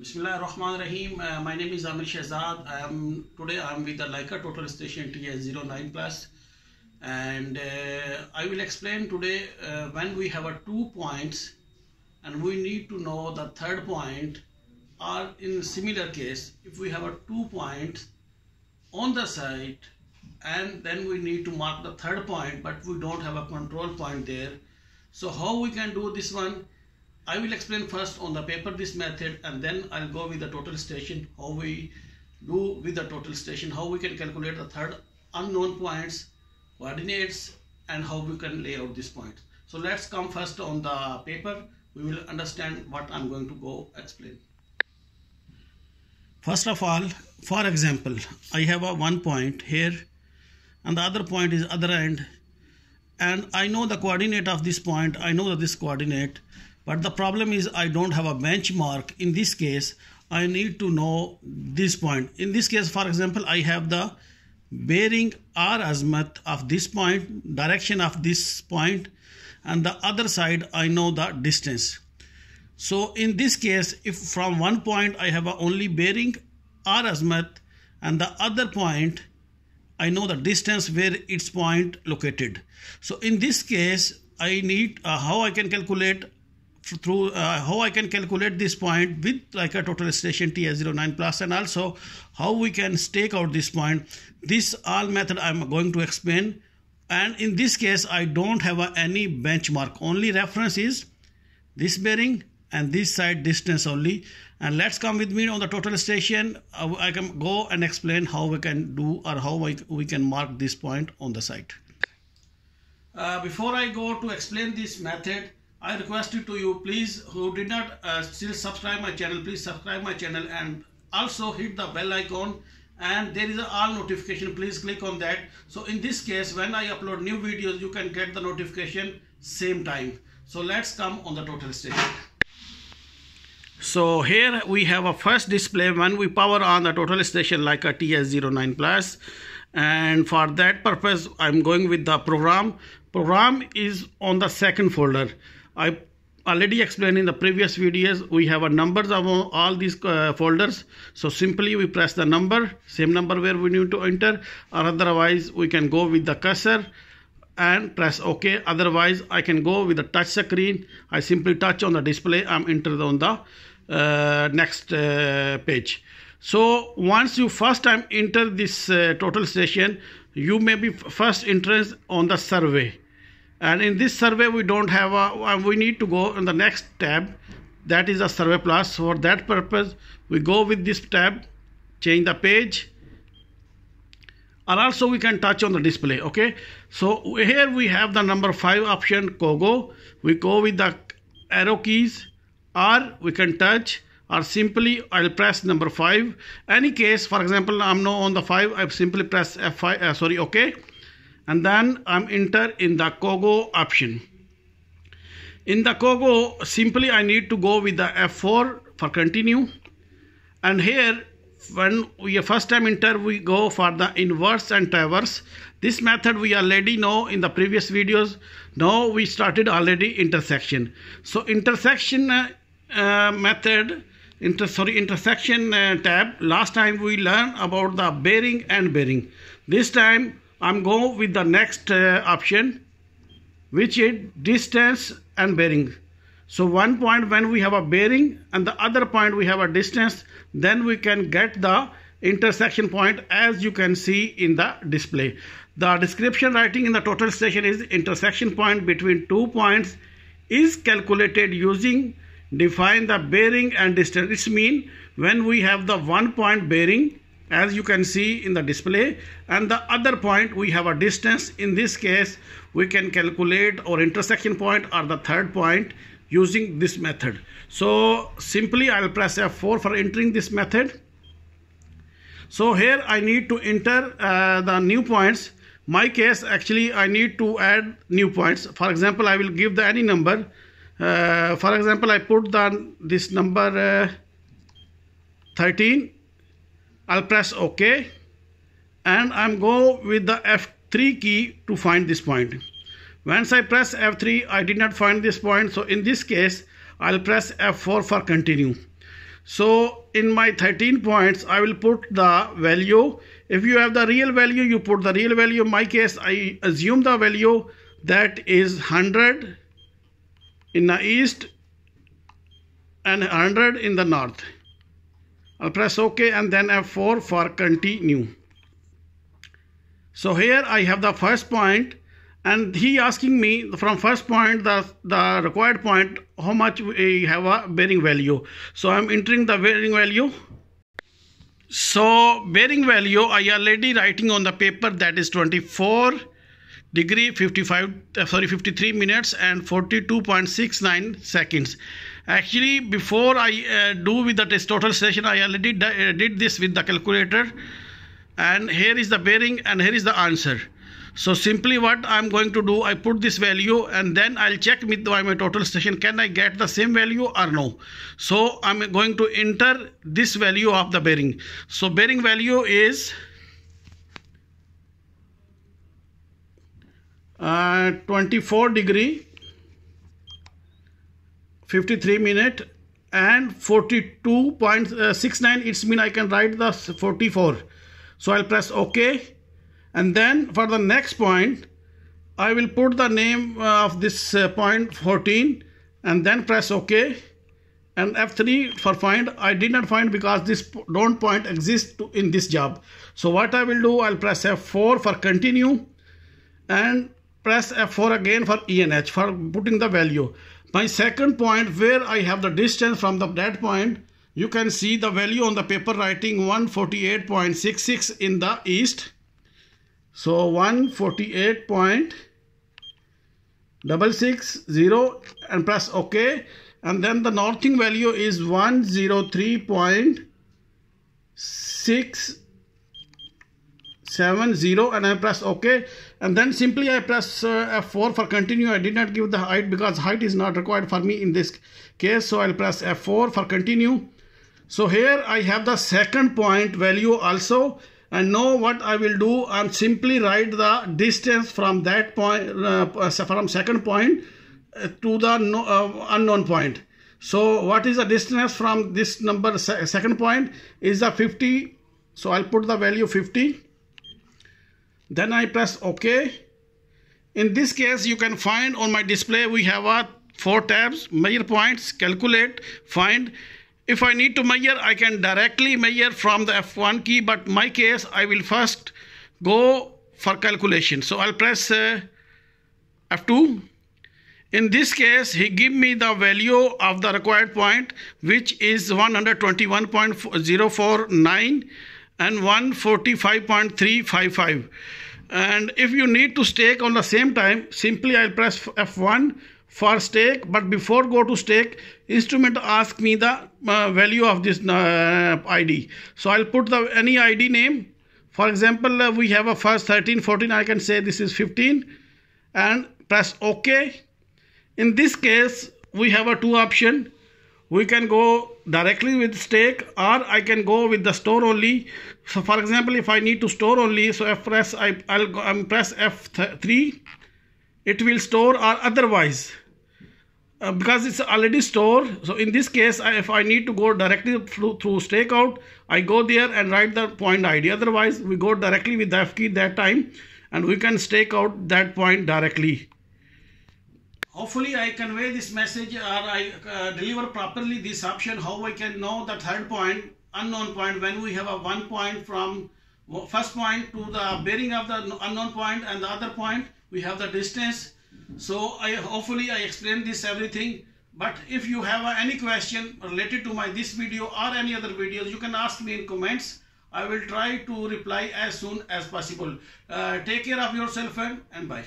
Bismillah Rahman Rahim. Uh, my name is Amir Shahzad. I am today I am with the Leica Total Station TS09 Plus, and uh, I will explain today uh, when we have a two points, and we need to know the third point, or in similar case, if we have a two points on the site, and then we need to mark the third point, but we don't have a control point there. So how we can do this one? I will explain first on the paper this method and then I'll go with the total station how we do with the total station how we can calculate the third unknown points coordinates and how we can lay out this point? So let's come first on the paper we will understand what I'm going to go explain. First of all for example I have a one point here and the other point is other end and I know the coordinate of this point I know that this coordinate but the problem is I don't have a benchmark. In this case, I need to know this point. In this case, for example, I have the bearing or azimuth of this point, direction of this point, and the other side I know the distance. So in this case, if from one point I have only bearing or azimuth and the other point, I know the distance where its point located. So in this case, I need uh, how I can calculate through uh, how I can calculate this point with like a total station T 09 plus and also how we can stake out this point. This all method I'm going to explain and in this case I don't have a, any benchmark only reference is this bearing and this side distance only and let's come with me on the total station I can go and explain how we can do or how we can mark this point on the site. Uh, before I go to explain this method I request you to you please who did not uh, still subscribe my channel please subscribe my channel and also hit the bell icon and there is a all notification please click on that so in this case when I upload new videos you can get the notification same time so let's come on the total station so here we have a first display when we power on the total station like a TS09 plus and for that purpose I'm going with the program program is on the second folder I already explained in the previous videos we have a numbers of all these uh, folders so simply we press the number same number where we need to enter or otherwise we can go with the cursor and press ok otherwise i can go with the touch screen i simply touch on the display i'm entered on the uh, next uh, page so once you first time enter this uh, total station you may be first entrance on the survey and in this survey we don't have a we need to go in the next tab that is a survey plus for that purpose we go with this tab change the page and also we can touch on the display okay so here we have the number five option kogo we go with the arrow keys or we can touch or simply I'll press number 5 any case for example I'm now on the 5 I simply press F5 uh, sorry okay and then I'm enter in the Kogo option. In the Kogo, simply I need to go with the F4 for continue. And here, when we first time enter, we go for the inverse and traverse. This method we already know in the previous videos. Now we started already intersection. So intersection uh, uh, method, inter sorry, intersection uh, tab. Last time we learned about the bearing and bearing. This time I'm going with the next uh, option which is distance and bearing. So one point when we have a bearing and the other point we have a distance then we can get the intersection point as you can see in the display. The description writing in the total station is intersection point between two points is calculated using define the bearing and distance. This mean when we have the one point bearing as you can see in the display and the other point we have a distance in this case we can calculate our intersection point or the third point using this method so simply i'll press f4 for entering this method so here i need to enter uh, the new points my case actually i need to add new points for example i will give the any number uh, for example i put the this number uh, 13 I'll press OK and I'm go with the F3 key to find this point. Once I press F3, I did not find this point. So in this case, I'll press F4 for continue. So in my 13 points, I will put the value. If you have the real value, you put the real value. In my case, I assume the value that is 100 in the east and 100 in the north. I'll press OK and then F4 for continue. So here I have the first point and he asking me from first point the, the required point how much we have a bearing value. So I'm entering the bearing value. So bearing value I already writing on the paper that is 24 degree 55 uh, sorry 53 minutes and 42.69 seconds actually before I uh, do with the total session I already uh, did this with the calculator and here is the bearing and here is the answer so simply what I'm going to do I put this value and then I'll check with my total station can I get the same value or no so I'm going to enter this value of the bearing so bearing value is uh, 24 degree 53 minute and 42.69 uh, it's mean I can write the 44 so I'll press OK and then for the next point I will put the name uh, of this uh, point 14 and then press OK and F3 for find I did not find because this don't point exists in this job so what I will do I'll press F4 for continue and press F4 again for ENH for putting the value my second point where I have the distance from the dead point, you can see the value on the paper writing 148.66 in the east. So 148.660 and press OK. And then the northing value is 103.6 seven zero and I press OK and then simply I press uh, F4 for continue I did not give the height because height is not required for me in this case so I'll press F4 for continue so here I have the second point value also and now what I will do I'm simply write the distance from that point uh, uh from second point uh, to the no, uh, unknown point so what is the distance from this number second point is the 50 so I'll put the value 50 then I press OK in this case you can find on my display we have a four tabs measure points calculate find if I need to measure I can directly measure from the F1 key but my case I will first go for calculation so I'll press uh, F2 in this case, he give me the value of the required point, which is 121.049 and 145.355 and if you need to stake on the same time simply I'll press F1 for stake but before go to stake instrument ask me the uh, value of this uh, id so i'll put the any id name for example uh, we have a first 13 14 i can say this is 15 and press ok in this case we have a two option we can go directly with stake or I can go with the store only so for example if I need to store only so if press I, I'll go, I'm um, press F3 it will store or otherwise uh, because it's already stored so in this case I, if I need to go directly through, through stakeout I go there and write the point ID otherwise we go directly with the F key that time and we can stake out that point directly Hopefully I convey this message or I uh, deliver properly this option how I can know the third point, unknown point when we have a one point from first point to the bearing of the unknown point and the other point we have the distance. So I hopefully I explained this everything. But if you have uh, any question related to my this video or any other videos, you can ask me in comments. I will try to reply as soon as possible. Uh, take care of yourself and, and bye.